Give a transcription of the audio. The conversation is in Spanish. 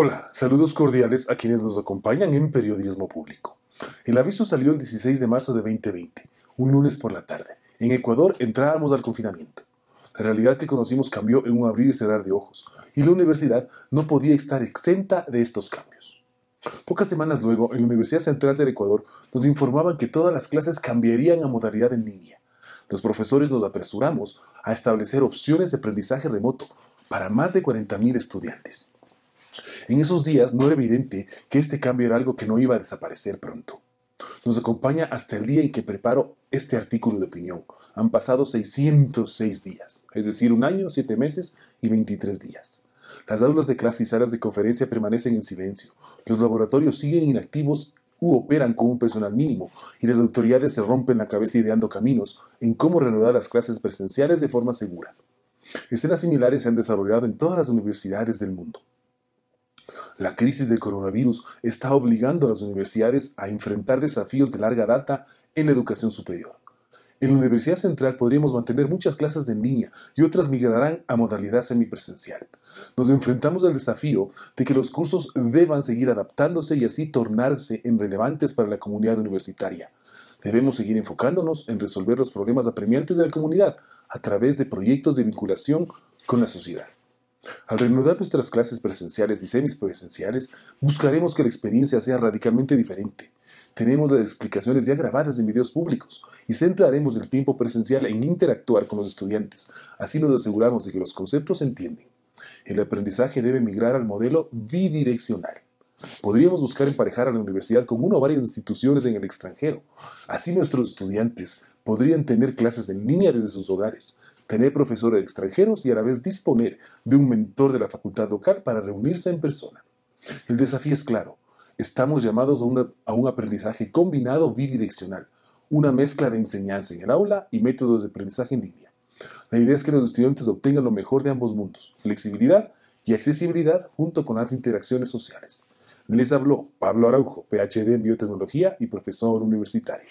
Hola, saludos cordiales a quienes nos acompañan en Periodismo Público. El aviso salió el 16 de marzo de 2020, un lunes por la tarde. En Ecuador entrábamos al confinamiento. La realidad que conocimos cambió en un abrir y cerrar de ojos, y la universidad no podía estar exenta de estos cambios. Pocas semanas luego, en la Universidad Central del Ecuador nos informaban que todas las clases cambiarían a modalidad en línea. Los profesores nos apresuramos a establecer opciones de aprendizaje remoto para más de 40.000 estudiantes. En esos días no era evidente que este cambio era algo que no iba a desaparecer pronto. Nos acompaña hasta el día en que preparo este artículo de opinión. Han pasado 606 días, es decir, un año, siete meses y 23 días. Las aulas de clases y salas de conferencia permanecen en silencio. Los laboratorios siguen inactivos u operan con un personal mínimo, y las autoridades se rompen la cabeza ideando caminos en cómo reanudar las clases presenciales de forma segura. Escenas similares se han desarrollado en todas las universidades del mundo. La crisis del coronavirus está obligando a las universidades a enfrentar desafíos de larga data en la educación superior. En la Universidad Central podríamos mantener muchas clases en línea y otras migrarán a modalidad semipresencial. Nos enfrentamos al desafío de que los cursos deban seguir adaptándose y así tornarse en relevantes para la comunidad universitaria. Debemos seguir enfocándonos en resolver los problemas apremiantes de la comunidad a través de proyectos de vinculación con la sociedad. Al reanudar nuestras clases presenciales y semipresenciales, buscaremos que la experiencia sea radicalmente diferente. Tenemos las explicaciones ya grabadas en videos públicos y centraremos el tiempo presencial en interactuar con los estudiantes. Así nos aseguramos de que los conceptos se entienden. El aprendizaje debe migrar al modelo bidireccional. Podríamos buscar emparejar a la universidad con una o varias instituciones en el extranjero. Así nuestros estudiantes podrían tener clases en línea desde sus hogares, tener profesores extranjeros y a la vez disponer de un mentor de la facultad local para reunirse en persona. El desafío es claro. Estamos llamados a, un aprendizaje combinado bidireccional, una mezcla de enseñanza en el aula y métodos de aprendizaje en línea. La idea es que los estudiantes obtengan lo mejor de ambos mundos, flexibilidad y accesibilidad junto con las interacciones sociales. Les habló Pablo Araujo, PhD en biotecnología y profesor universitario.